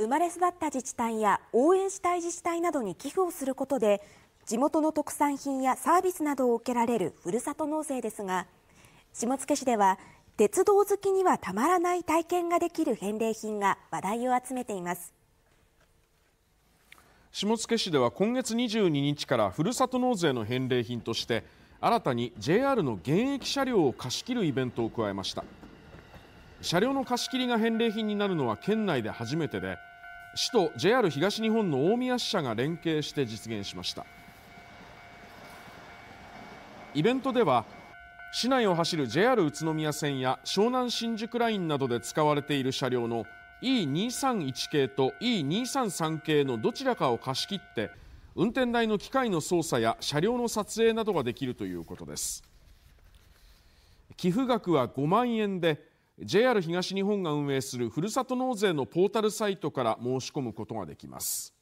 生まれ育った自治体や応援したい自治体などに寄付をすることで地元の特産品やサービスなどを受けられるふるさと納税ですが下野市では鉄道好きにはたまらない体験ができる返礼品が話題を集めています下野市では今月22日からふるさと納税の返礼品として新たに JR の現役車両を貸し切るイベントを加えました。車両の貸し切りが返礼品になるのは県内で初めてで市と JR 東日本の大宮支社が連携して実現しましたイベントでは市内を走る JR 宇都宮線や湘南新宿ラインなどで使われている車両の E231 系と E233 系のどちらかを貸し切って運転台の機械の操作や車両の撮影などができるということです寄付額は5万円で JR 東日本が運営するふるさと納税のポータルサイトから申し込むことができます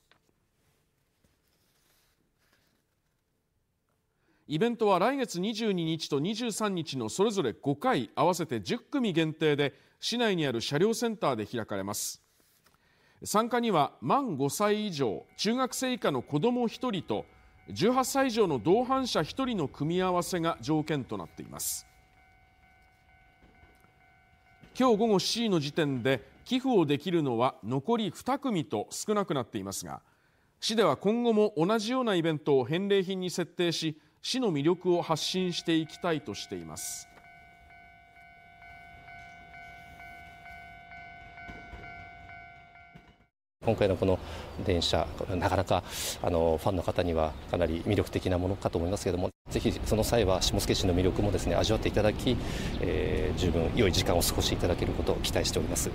イベントは来月22日と23日のそれぞれ5回合わせて10組限定で市内にある車両センターで開かれます参加には満5歳以上中学生以下の子ども1人と18歳以上の同伴者1人の組み合わせが条件となっています今日午後7時の時点で寄付をできるのは残り2組と少なくなっていますが市では今後も同じようなイベントを返礼品に設定し市の魅力を発信していきたいとしています。今回のこの電車、なかなかあのファンの方にはかなり魅力的なものかと思いますけれども、ぜひその際は下野市の魅力もですね味わっていただき、えー、十分良い時間を過ごしていただけることを期待しております。